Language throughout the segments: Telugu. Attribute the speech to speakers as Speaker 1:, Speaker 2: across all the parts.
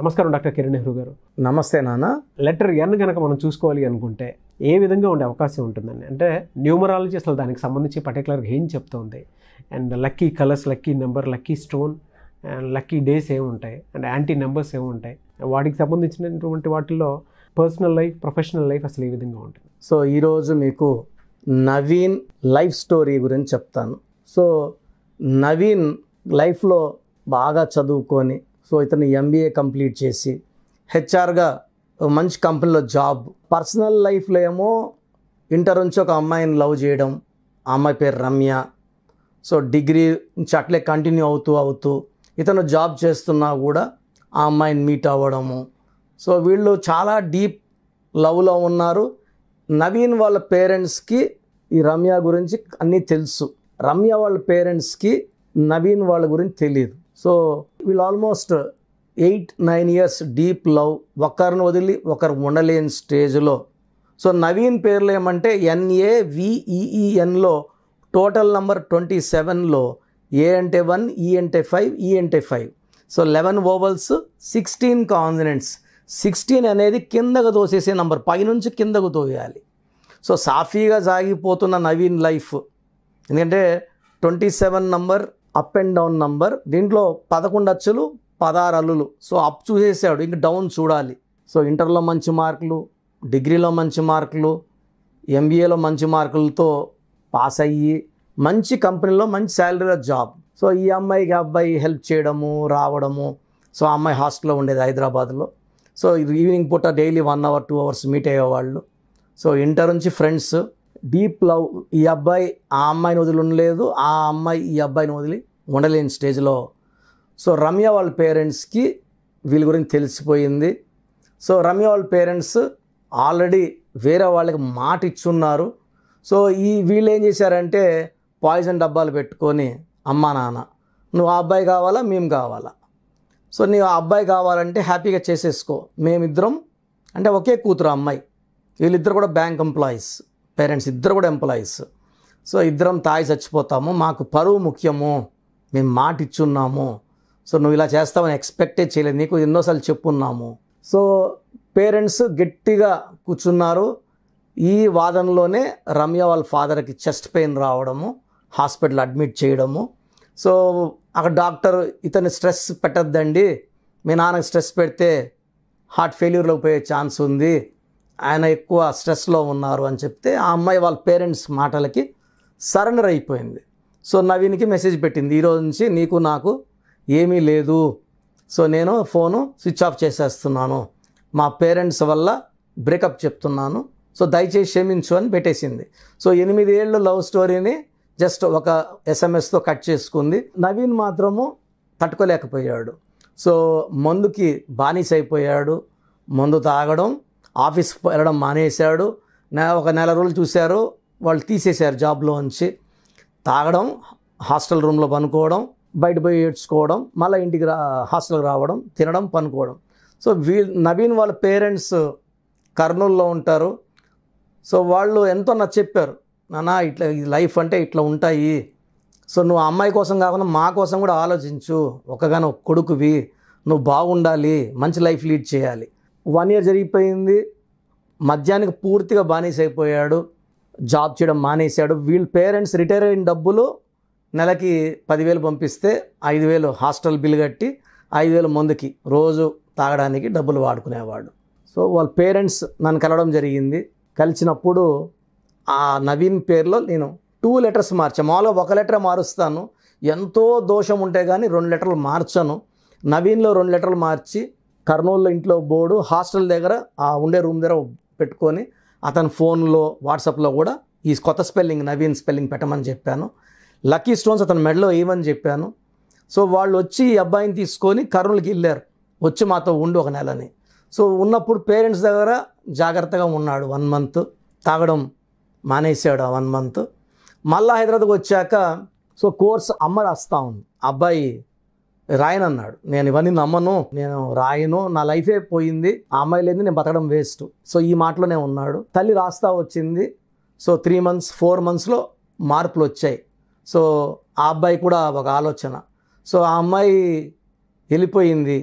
Speaker 1: నమస్కారం డాక్టర్ కిరణ్ నెహ్రూ గారు
Speaker 2: నమస్తే నాన్న
Speaker 1: లెటర్ ఎన్ కనుక మనం చూసుకోవాలి అనుకుంటే ఏ విధంగా ఉండే అవకాశం ఉంటుందండి అంటే న్యూమరాలజీ అసలు దానికి సంబంధించి పర్టికులర్గా ఏం చెప్తుంది and lucky colours lucky number lucky stone and lucky days ఏముంటాయి అండ్ యాంటీ నెంబర్స్ ఏముంటాయి వాటికి సంబంధించినటువంటి వాటిల్లో పర్సనల్ లైఫ్ ప్రొఫెషనల్ లైఫ్ అసలు ఏ విధంగా ఉంటుంది
Speaker 2: సో ఈరోజు మీకు నవీన్ లైఫ్ స్టోరీ గురించి చెప్తాను సో నవీన్ లైఫ్లో బాగా చదువుకొని సో ఇతను ఎంబీఏ కంప్లీట్ చేసి హెచ్ఆర్గా మంచి కంపెనీలో జాబ్ పర్సనల్ లైఫ్లో ఏమో ఇంటర్ నుంచి ఒక అమ్మాయిని లవ్ చేయడం ఆ అమ్మాయి పేరు రమ్య సో డిగ్రీ నుంచి అట్లే కంటిన్యూ అవుతూ అవుతూ ఇతను జాబ్ చేస్తున్నా కూడా ఆ అమ్మాయిని మీట్ అవ్వడము సో వీళ్ళు చాలా డీప్ లవ్లో ఉన్నారు నవీన్ వాళ్ళ పేరెంట్స్కి ఈ రమ్య గురించి అన్నీ తెలుసు రమ్య వాళ్ళ పేరెంట్స్కి నవీన్ వాళ్ళ గురించి తెలియదు సో వీళ్ళు almost eight nine years deep love ఒకరిని వదిలి ఒకరు ఉండలేని స్టేజ్లో సో నవీన్ పేర్లు ఏమంటే ఎన్ఏ విఈఈఎన్లో e e total number twenty సెవెన్లో ఏ అంటే వన్ ఈ e అంటే ఫైవ్ ఈ అంటే five so eleven vowels sixteen consonants sixteen అనేది కిందకు తోసేసే నంబర్ పైనుంచి కిందకు తోయాలి సో సాఫీగా సాగిపోతున్న నవీన్ లైఫ్ ఎందుకంటే twenty seven number up and down number దీంట్లో పదకొండు అచ్చులు పదహారు అల్లులు సో అప్ చూసేసాడు ఇంక డౌన్ చూడాలి సో ఇంటర్లో మంచి మార్కులు డిగ్రీలో మంచి మార్కులు ఎంబీఏలో మంచి మార్కులతో పాస్ అయ్యి మంచి కంపెనీలో మంచి శాలరీలో జాబ్ సో ఈ అమ్మాయికి అబ్బాయి హెల్ప్ చేయడము రావడము సో ఆ అమ్మాయి హాస్టల్లో ఉండేది హైదరాబాద్లో సో ఈవినింగ్ పూట daily one hour two hours meet అయ్యేవాళ్ళు సో ఇంటర్ నుంచి ఫ్రెండ్స్ డీప్ లవ్ ఈ అబ్బాయి ఆ అమ్మాయిని వదిలి ఉండలేదు ఆ అమ్మాయి ఈ అబ్బాయిని వదిలి ఉండలేని స్టేజ్లో సో రమ్య వాళ్ళ పేరెంట్స్కి వీళ్ళ గురించి తెలిసిపోయింది సో రమ్య వాళ్ళ పేరెంట్స్ ఆల్రెడీ వేరే వాళ్ళకి మాట ఇచ్చున్నారు సో ఈ వీళ్ళు ఏం చేశారంటే పాయిజన్ డబ్బాలు పెట్టుకొని అమ్మా నాన్న నువ్వు ఆ అబ్బాయి కావాలా మేము కావాలా సో నీవు ఆ అబ్బాయి కావాలంటే హ్యాపీగా చేసేసుకో మేమిద్దరం అంటే ఒకే కూతురు అమ్మాయి వీళ్ళిద్దరు కూడా బ్యాంక్ ఎంప్లాయీస్ పేరెంట్స్ ఇద్దరు కూడా ఎంప్లాయీస్ సో ఇద్దరం తాయి చచ్చిపోతాము మాకు పరువు ముఖ్యము మేము మాట ఇచ్చున్నాము సో నువ్వు ఇలా చేస్తావని ఎక్స్పెక్టే చేయలేదు నీకు ఎన్నోసార్లు చెప్పున్నాము సో పేరెంట్స్ గట్టిగా కూర్చున్నారు ఈ వాదనలోనే రమ్య వాళ్ళ ఫాదర్కి చెస్ట్ పెయిన్ రావడము హాస్పిటల్ అడ్మిట్ చేయడము సో అక్కడ డాక్టర్ ఇతని స్ట్రెస్ పెట్టద్దండి మీ నాన్నకి స్ట్రెస్ పెడితే హార్ట్ ఫెయిల్యూర్లోకి పోయే ఛాన్స్ ఉంది ఆయన ఎక్కువ స్ట్రెస్లో ఉన్నారు అని చెప్తే ఆ అమ్మాయి వాళ్ళ పేరెంట్స్ మాటలకి సరెండర్ అయిపోయింది సో నవీన్కి మెసేజ్ పెట్టింది ఈరోజు నుంచి నీకు నాకు ఏమీ లేదు సో నేను ఫోను స్విచ్ ఆఫ్ చేసేస్తున్నాను మా పేరెంట్స్ వల్ల బ్రేకప్ చెప్తున్నాను సో దయచేసి క్షమించు అని పెట్టేసింది సో ఎనిమిది ఏళ్ళు లవ్ స్టోరీని జస్ట్ ఒక ఎస్ఎంఎస్తో కట్ చేసుకుంది నవీన్ మాత్రము తట్టుకోలేకపోయాడు సో మందుకి బానిస అయిపోయాడు మందు తాగడం ఆఫీస్కి వెళ్ళడం మానేశాడు ఒక నెల రోజులు చూశారు వాళ్ళు తీసేశారు ఉంచి తాగడం హాస్టల్ రూమ్లో పనుకోవడం బయట పోయి ఏడ్చుకోవడం మళ్ళీ ఇంటికి రా హాస్టల్కి రావడం తినడం పనుకోవడం సో వీ నవీన్ వాళ్ళ పేరెంట్స్ కర్నూలులో ఉంటారు సో వాళ్ళు ఎంతో నాకు చెప్పారు నాన్న ఇట్లా లైఫ్ అంటే ఇట్లా ఉంటాయి సో నువ్వు అమ్మాయి కోసం కాకుండా మా కోసం కూడా ఆలోచించు ఒకగానో కొడుకువి నువ్వు బాగుండాలి మంచి లైఫ్ లీడ్ చేయాలి వన్ ఇయర్ జరిగిపోయింది మద్యానికి పూర్తిగా బానిసైపోయాడు జాబ్ చేయడం మానేశాడు వీళ్ళ పేరెంట్స్ రిటైర్ అయిన డబ్బులు నెలకి పదివేలు పంపిస్తే ఐదు వేలు హాస్టల్ బిల్ కట్టి ఐదు వేలు ముందుకి రోజు తాగడానికి డబ్బులు వాడుకునేవాడు సో వాళ్ళ పేరెంట్స్ నన్ను కలవడం జరిగింది కలిసినప్పుడు ఆ నవీన్ పేరులో నేను టూ లెటర్స్ మార్చా మాలో ఒక లెటర్ మారుస్తాను ఎంతో దోషం ఉంటే కానీ రెండు లెటర్లు మార్చను నవీన్లో రెండు లెటర్లు మార్చి కర్నూలు ఇంట్లో బోర్డు హాస్టల్ దగ్గర ఆ ఉండే రూమ్ దగ్గర పెట్టుకొని అతని ఫోన్లో వాట్సాప్లో కూడా ఈ కొత్త స్పెల్లింగ్ నవీన్ స్పెల్లింగ్ పెట్టమని చెప్పాను లక్కీ స్టోన్స్ అతని మెడలో వేయమని చెప్పాను సో వాళ్ళు వచ్చి ఈ అబ్బాయిని తీసుకొని కర్నూలుకి వెళ్ళారు వచ్చి మాతో ఉండు ఒక నెలని సో ఉన్నప్పుడు పేరెంట్స్ దగ్గర జాగ్రత్తగా ఉన్నాడు వన్ మంత్ తాగడం మానేసాడు ఆ వన్ మంత్ మళ్ళీ హైదరాబాద్కి వచ్చాక సో కోర్స్ అమ్మ వస్తూ ఉంది అబ్బాయి రాయనన్నాడు నేను ఇవన్నీ నమ్మను నేను రాయను నా లైఫే పోయింది ఆ అమ్మాయి లేని నేను బతకడం వేస్ట్ సో ఈ మాటలోనే ఉన్నాడు తల్లి రాస్తా వచ్చింది సో త్రీ మంత్స్ ఫోర్ మంత్స్లో మార్పులు వచ్చాయి సో ఆ అబ్బాయి కూడా ఒక ఆలోచన సో ఆ అమ్మాయి వెళ్ళిపోయింది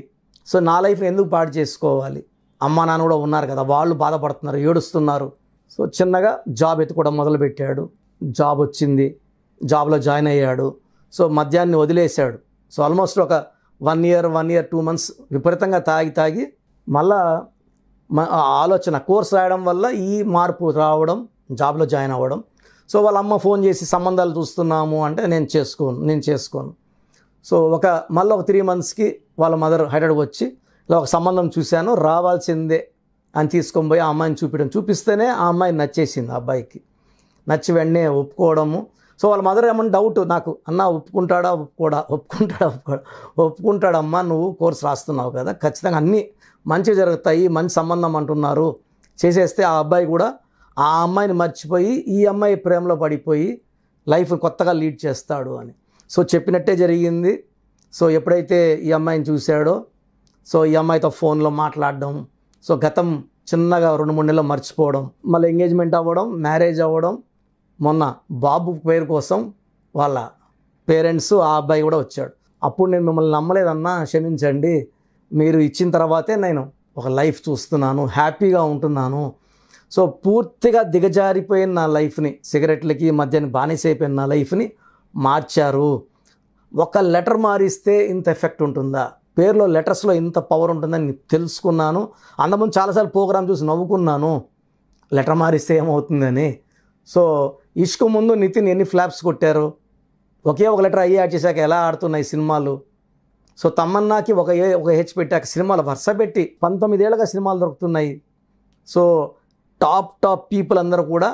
Speaker 2: సో నా లైఫ్ ఎందుకు పాడు చేసుకోవాలి అమ్మ నాన్న కూడా ఉన్నారు కదా వాళ్ళు బాధపడుతున్నారు ఏడుస్తున్నారు సో చిన్నగా జాబ్ ఎత్తుకోవడం మొదలుపెట్టాడు జాబ్ వచ్చింది జాబ్లో జాయిన్ అయ్యాడు సో మద్యాన్ని వదిలేశాడు సో ఆల్మోస్ట్ ఒక one year one year two months విపరీతంగా తాగి తాగి మళ్ళా ఆలోచన కోర్స్ రాయడం వల్ల ఈ మార్పు రావడం జాబ్లో జాయిన్ అవ్వడం సో వాళ్ళ అమ్మ ఫోన్ చేసి సంబంధాలు చూస్తున్నాము అంటే నేను చేసుకోను నేను చేసుకోను సో ఒక మళ్ళీ ఒక త్రీ మంత్స్కి వాళ్ళ మదర్ హైదరాబాద్ వచ్చి ఇలా ఒక సంబంధం చూశాను రావాల్సిందే అని తీసుకొని పోయి ఆ అమ్మాయిని చూపించడం చూపిస్తేనే ఆ అమ్మాయి నచ్చేసింది ఆ అబ్బాయికి నచ్చి వెంటనే ఒప్పుకోవడము సో వాళ్ళ మదర్ ఏమన్నా డౌట్ నాకు అన్న ఒప్పుకుంటాడా ఒప్పుకోడా ఒప్పుకుంటాడా ఒప్పుకోడా ఒప్పుకుంటాడమ్మా నువ్వు కోర్స్ రాస్తున్నావు కదా ఖచ్చితంగా అన్నీ మంచి జరుగుతాయి మంచి సంబంధం అంటున్నారు చేసేస్తే ఆ అబ్బాయి కూడా ఆ అమ్మాయిని మర్చిపోయి ఈ అమ్మాయి ప్రేమలో పడిపోయి లైఫ్ కొత్తగా లీడ్ చేస్తాడు అని సో చెప్పినట్టే జరిగింది సో ఎప్పుడైతే ఈ అమ్మాయిని చూశాడో సో ఈ అమ్మాయితో ఫోన్లో మాట్లాడడం సో గతం చిన్నగా రెండు మూడు నెలలు మర్చిపోవడం మళ్ళీ ఎంగేజ్మెంట్ అవ్వడం మ్యారేజ్ అవ్వడం మొన్న బాబు పేరు కోసం వాళ్ళ పేరెంట్స్ ఆ అబ్బాయి కూడా వచ్చాడు అప్పుడు నేను మిమ్మల్ని నమ్మలేదన్నా క్షమించండి మీరు ఇచ్చిన తర్వాతే నేను ఒక లైఫ్ చూస్తున్నాను హ్యాపీగా ఉంటున్నాను సో పూర్తిగా దిగజారిపోయిన నా లైఫ్ని సిగరెట్లకి మధ్యాహ్నం బానిసైపోయిన నా లైఫ్ని మార్చారు ఒక లెటర్ మారిస్తే ఇంత ఎఫెక్ట్ ఉంటుందా పేరులో లెటర్స్లో ఇంత పవర్ ఉంటుందని తెలుసుకున్నాను అంతకుముందు చాలాసార్లు ప్రోగ్రామ్ చూసి నవ్వుకున్నాను లెటర్ మారిస్తే ఏమవుతుందని సో ఇష్క ముందు నితిన్ ఎన్ని ఫ్లాప్స్ కొట్టారు ఒకే ఒక లెటర్ ఐ యాడ్ చేశాక ఎలా ఆడుతున్నాయి సినిమాలు సో తమన్నాకి ఒక ఏ ఒక హెచ్ పెట్టాక సినిమాలు వరుస పెట్టి పంతొమ్మిదేళ్ళగా సినిమాలు దొరుకుతున్నాయి సో టాప్ టాప్ పీపుల్ అందరూ కూడా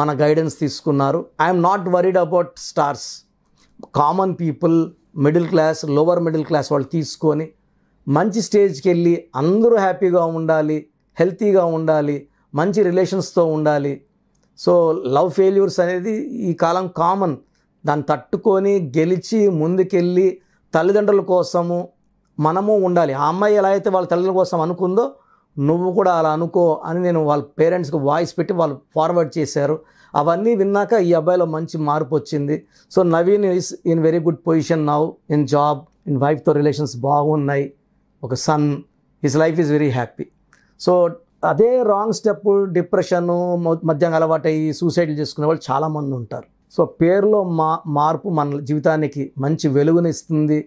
Speaker 2: మన గైడెన్స్ తీసుకున్నారు I'm not worried about stars common people middle class lower middle class వాళ్ళు తీసుకొని మంచి స్టేజ్కి వెళ్ళి అందరూ హ్యాపీగా ఉండాలి హెల్తీగా ఉండాలి మంచి రిలేషన్స్తో ఉండాలి సో లవ్ ఫెయిల్యూర్స్ అనేది ఈ కాలం కామన్ దాన్ని తట్టుకొని గెలిచి ముందుకెళ్ళి తల్లిదండ్రుల కోసము మనము ఉండాలి ఆ అమ్మాయి ఎలా అయితే వాళ్ళ తల్లిదండ్రుల కోసం అనుకుందో నువ్వు కూడా అలా అనుకో అని నేను వాళ్ళ పేరెంట్స్కి వాయిస్ పెట్టి వాళ్ళు ఫార్వర్డ్ చేశారు అవన్నీ విన్నాక ఈ అబ్బాయిలో మంచి మార్పు వచ్చింది so Naveen is in very good position now in job in వైఫ్తో రిలేషన్స్ బాగున్నాయి ఒక son his life is very happy so అదే రాంగ్ స్టెప్ డిప్రెషన్ మద్యం అయ్యి సూసైడ్లు చేసుకునే వాళ్ళు చాలామంది ఉంటారు సో పేరులో మా మార్పు మన జీవితానికి మంచి వెలుగునిస్తుంది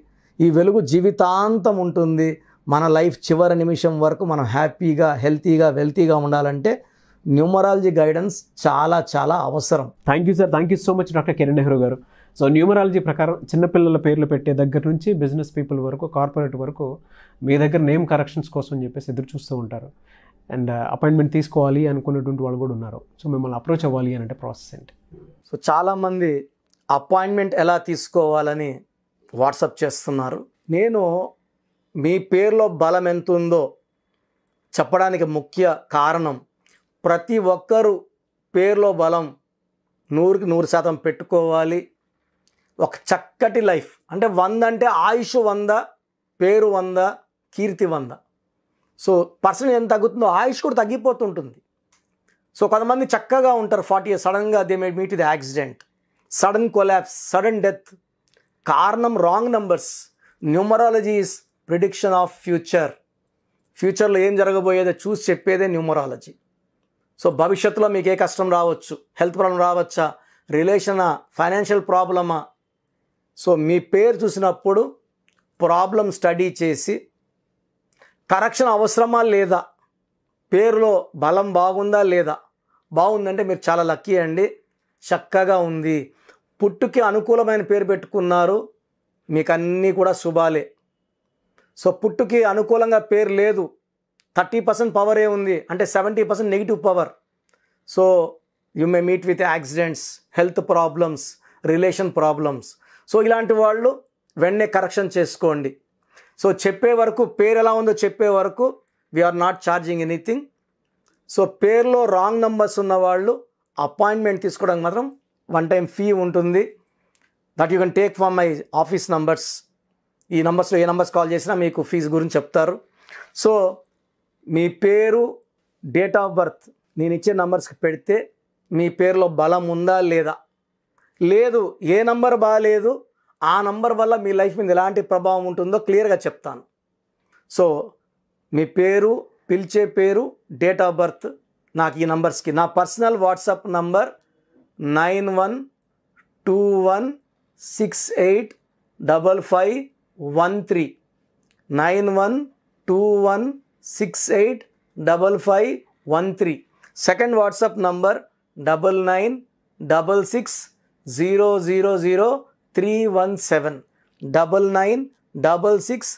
Speaker 2: ఈ వెలుగు జీవితాంతం ఉంటుంది మన లైఫ్ చివరి నిమిషం వరకు మనం హ్యాపీగా హెల్తీగా వెల్తీగా ఉండాలంటే
Speaker 1: న్యూమరాలజీ గైడెన్స్ చాలా చాలా అవసరం thank you sir thank you so much doctor Kiran Nehru garu so numerology ప్రకారం చిన్నపిల్లల పేర్లు పెట్టే దగ్గర నుంచి బిజినెస్ పీపుల్ వరకు కార్పొరేట్ వరకు మీ దగ్గర నేమ్ కరెక్షన్స్ కోసం చెప్పేసి ఎదురు చూస్తూ ఉంటారు అండ్ అపాయింట్మెంట్ తీసుకోవాలి అనుకునేటువంటి వాళ్ళు కూడా ఉన్నారు సో మిమ్మల్ని అప్రోచ్ అవ్వాలి అని అంటే ప్రాసెస్ ఏంటి
Speaker 2: సో చాలామంది అపాయింట్మెంట్ ఎలా తీసుకోవాలని వాట్సప్ చేస్తున్నారు నేను మీ పేరులో బలం ఎంత ఉందో చెప్పడానికి ముఖ్య కారణం ప్రతి ఒక్కరు పేరులో బలం నూరుకి నూరు శాతం పెట్టుకోవాలి ఒక చక్కటి లైఫ్ అంటే వంద అంటే ఆయుష్ వంద పేరు వంద కీర్తి వంద సో పర్సన్ ఎంత తగ్గుతుందో ఆయుష్ కూడా తగ్గిపోతుంటుంది సో కొంతమంది చక్కగా ఉంటారు ఫార్టీ ఇయర్స్ సడన్గా దే మే మీట్ ఇది accident sudden collapse sudden death కారణం wrong numbers numerology is prediction of future ఫ్యూచర్లో ఏం జరగబోయేదో చూసి చెప్పేదే న్యూమరాలజీ సో భవిష్యత్తులో మీకు ఏ కష్టం రావచ్చు హెల్త్ ప్రాబ్లం రావచ్చా రిలేషనా ఫైనాన్షియల్ ప్రాబ్లమా సో మీ పేరు చూసినప్పుడు ప్రాబ్లం స్టడీ చేసి కరెక్షన్ అవసరమా లేదా పేరులో బలం బాగుందా లేదా బాగుందంటే మీరు చాలా లక్కీ అండి చక్కగా ఉంది పుట్టుకి అనుకూలమైన పేరు పెట్టుకున్నారు మీకు అన్నీ కూడా శుభాలే సో పుట్టుకి అనుకూలంగా పేరు లేదు థర్టీ పర్సెంట్ పవరే ఉంది అంటే seventy percent negative power so you may meet with accidents health problems relation problems so ఇలాంటి వాళ్ళు వెంటనే కరెక్షన్ చేసుకోండి సో చెప్పే వరకు పేరు ఎలా ఉందో చెప్పే వరకు we are not charging anything so పేరులో రాంగ్ నెంబర్స్ ఉన్న వాళ్ళు అపాయింట్మెంట్ తీసుకోవడానికి మాత్రం వన్ టైం ఫీ ఉంటుంది that you can take from my office numbers ఈ నంబర్స్లో ఏ నంబర్స్ కాల్ చేసినా మీకు ఫీజు గురించి చెప్తారు సో మీ పేరు డేట్ ఆఫ్ బర్త్ నేను ఇచ్చే నంబర్స్కి పెడితే మీ పేరులో బలం ఉందా లేదా లేదు ఏ నంబర్ బాగాలేదు ఆ నంబర్ వల్ల మీ లైఫ్ మీద ఎలాంటి ప్రభావం ఉంటుందో క్లియర్గా చెప్తాను సో మీ పేరు పిలిచే పేరు డేట్ ఆఫ్ బర్త్ నాకు ఈ నంబర్స్కి నా personal WhatsApp number nine one two one six eight double five one three nine one two one six eight double five one three second WhatsApp number double nine double six zero zero zero three one seven double nine double six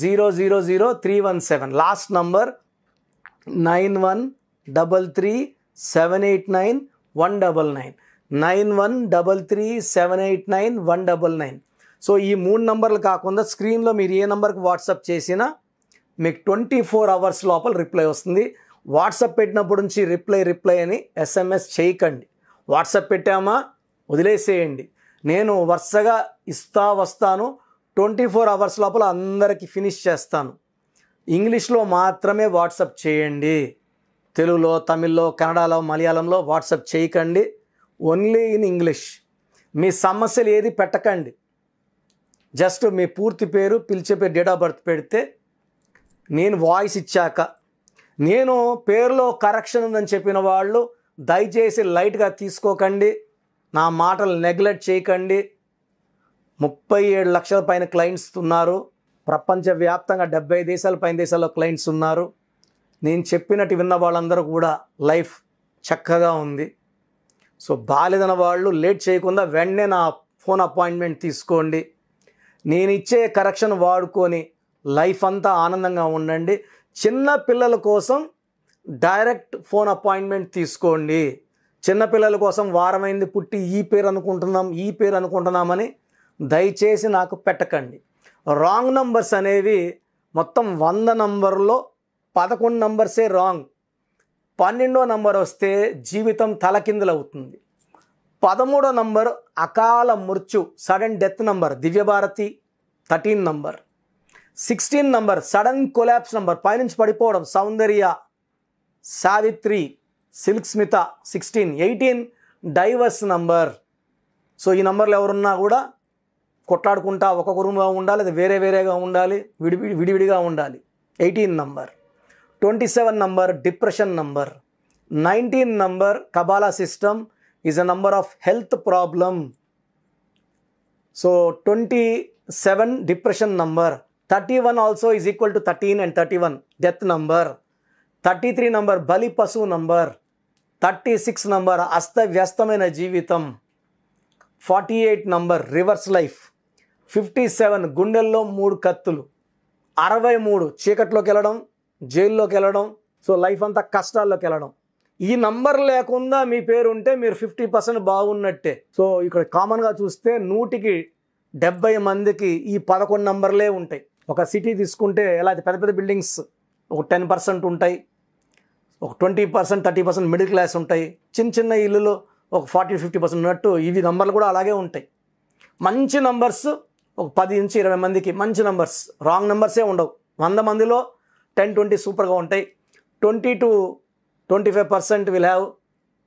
Speaker 2: zero zero zero three one seven last number nine one double three seven eight nine one double nine nine one double three seven eight nine one double nine so ఈ మూడు నంబర్లు కాకుండా స్క్రీన్లో మీరు ఏ నెంబర్కి వాట్సాప్ చేసినా మీకు ట్వంటీ ఫోర్ అవర్స్ లోపల రిప్లై వస్తుంది వాట్సాప్ పెట్టినప్పటి నుంచి రిప్లై రిప్లై అని ఎస్ఎంఎస్ చేయకండి వాట్సాప్ పెట్టామా వదిలేసేయండి నేను వరుసగా ఇస్తా వస్తాను ట్వంటీ ఫోర్ అవర్స్ లోపల అందరికీ ఫినిష్ చేస్తాను ఇంగ్లీష్లో మాత్రమే వాట్సప్ చేయండి తెలుగులో తమిళ్లో కన్నడలో మలయాళంలో వాట్సప్ చేయకండి ఓన్లీ ఇన్ ఇంగ్లీష్ మీ సమస్యలు ఏది పెట్టకండి జస్ట్ మీ పూర్తి పేరు పిలిచే పేరు డేట్ ఆఫ్ బర్త్ పెడితే నేను వాయిస్ ఇచ్చాక నేను పేరులో కరెక్షన్ ఉందని చెప్పిన వాళ్ళు దయచేసి లైట్గా తీసుకోకండి నా మాటలు నెగ్లెక్ట్ చేయకండి ముప్పై ఏడు లక్షల పైన క్లయింట్స్ ఉన్నారు ప్రపంచవ్యాప్తంగా డెబ్బై దేశాల పైన దేశాల్లో క్లయింట్స్ ఉన్నారు నేను చెప్పినట్టు విన్న వాళ్ళందరూ కూడా లైఫ్ చక్కగా ఉంది సో బాలేదన్న వాళ్ళు లేట్ చేయకుండా వెంటనే నా ఫోన్ అపాయింట్మెంట్ తీసుకోండి నేను ఇచ్చే కరెక్షన్ వాడుకొని లైఫ్ అంతా ఆనందంగా ఉండండి చిన్న పిల్లల కోసం డైరెక్ట్ ఫోన్ అపాయింట్మెంట్ తీసుకోండి చిన్నపిల్లల కోసం వారమైంది పుట్టి ఈ పేరు అనుకుంటున్నాం ఈ పేరు అనుకుంటున్నామని దయచేసి నాకు పెట్టకండి రాంగ్ నంబర్స్ అనేవి మొత్తం వంద నంబర్లో పదకొండు నంబర్సే రాంగ్ పన్నెండో నంబర్ వస్తే జీవితం తలకిందులవుతుంది పదమూడో నంబర్ అకాల మృత్యు sudden death number Divya Bharti thirteen number sixteen number sudden collapse number పైనుంచి పడిపోవడం Soundarya Savitri Silk Smitha sixteen eighteen divorce number so ఈ నంబర్లు ఎవరున్నా కూడా కొట్లాడుకుంటా ఒక కురుగా ఉండాలి అది వేరే వేరేగా ఉండాలి విడివిడి విడివిడిగా ఉండాలి eighteen number twenty seven number depression number nineteen number Kabbalah system is a number of health problem so twenty seven depression number thirty one also is equal to thirteen and thirty one death number thirty three number బలి పశువు నంబర్ థర్టీ సిక్స్ నంబర్ అస్తవ్యస్తమైన జీవితం forty eight number reverse life fifty seven గుండెల్లో మూడు కత్తులు అరవై మూడు చీకట్లోకి వెళ్ళడం జైల్లోకి వెళ్ళడం సో లైఫ్ అంతా కష్టాల్లోకి వెళ్ళడం ఈ నంబర్ లేకుండా మీ పేరు ఉంటే మీరు ఫిఫ్టీ పర్సెంట్ బాగున్నట్టే సో ఇక్కడ కామన్గా చూస్తే నూటికి డెబ్బై మందికి ఈ పదకొండు నంబర్లే ఉంటాయి ఒక సిటీ తీసుకుంటే ఎలా పెద్ద పెద్ద బిల్డింగ్స్ ఒక టెన్ పర్సెంట్ ఉంటాయి ఒక twenty percent thirty percent middle class ఉంటాయి చిన్న చిన్న ఇల్లులో ఒక ఫార్టీ ఫిఫ్టీ పర్సెంట్ ఉన్నట్టు ఇవి నంబర్లు కూడా అలాగే ఉంటాయి మంచి నంబర్స్ ఒక పది నుంచి ఇరవై మందికి మంచి నంబర్స్ రాంగ్ నంబర్సే ఉండవు వంద మందిలో టెన్ ట్వంటీ సూపర్గా ఉంటాయి twenty two twenty five percent will have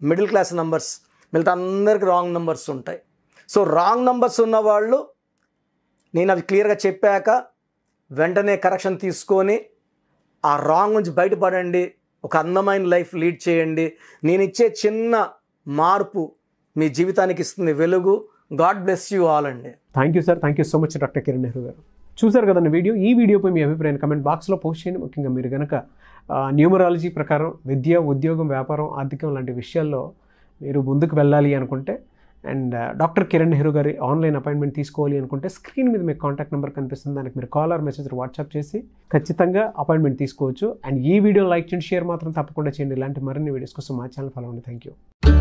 Speaker 2: middle class numbers మిగతా అందరికీ రాంగ్ నంబర్స్ ఉంటాయి సో రాంగ్ నంబర్స్ ఉన్నవాళ్ళు నేను అవి క్లియర్గా చెప్పాక వెంటనే కరెక్షన్ తీసుకొని ఆ రాంగ్ నుంచి బయటపడండి ఒక అందమైన లైఫ్ లీడ్ చేయండి నేను ఇచ్చే చిన్న మార్పు మీ జీవితానికి ఇస్తుంది వెలుగు గాడ్ బ్లెస్
Speaker 1: యూ ఆల్ అండి thank you sir thank you so much doctor Kiran Nehru garu చూసారు కదండి వీడియో ఈ వీడియోపై మీ అభిప్రాయం కమెంట్ బాక్స్లో పోస్ట్ చేయండి ముఖ్యంగా మీరు కనుక న్యూమరాలజీ ప్రకారం విద్య ఉద్యోగం వ్యాపారం ఆర్థికం లాంటి విషయాల్లో మీరు ముందుకు వెళ్ళాలి అనుకుంటే అండ్ డాక్టర్ కిరణ్ నెహ్రూ గారి ఆన్లైన్ అపాయింట్మెంట్ తీసుకోవాలి అనుకుంటే స్క్రీన్ మీద మీకు కాంటాక్ట్ నెంబర్ కనిపిస్తుంది దానికి మీరు కాల్ ఆర్ మెసేజ్ వాట్సాప్ చేసి ఖచ్చితంగా అపాయింట్మెంట్ తీసుకోవచ్చు అండ్ ఈ వీడియో లైక్ చేయండి షేర్ మాత్రం తప్పకుండా చేయండి ఇలాంటి మరిన్ని వీడియోస్ కోసం మా ఛానల్ ఫాలో అవ్వండి థ్యాంక్ యూ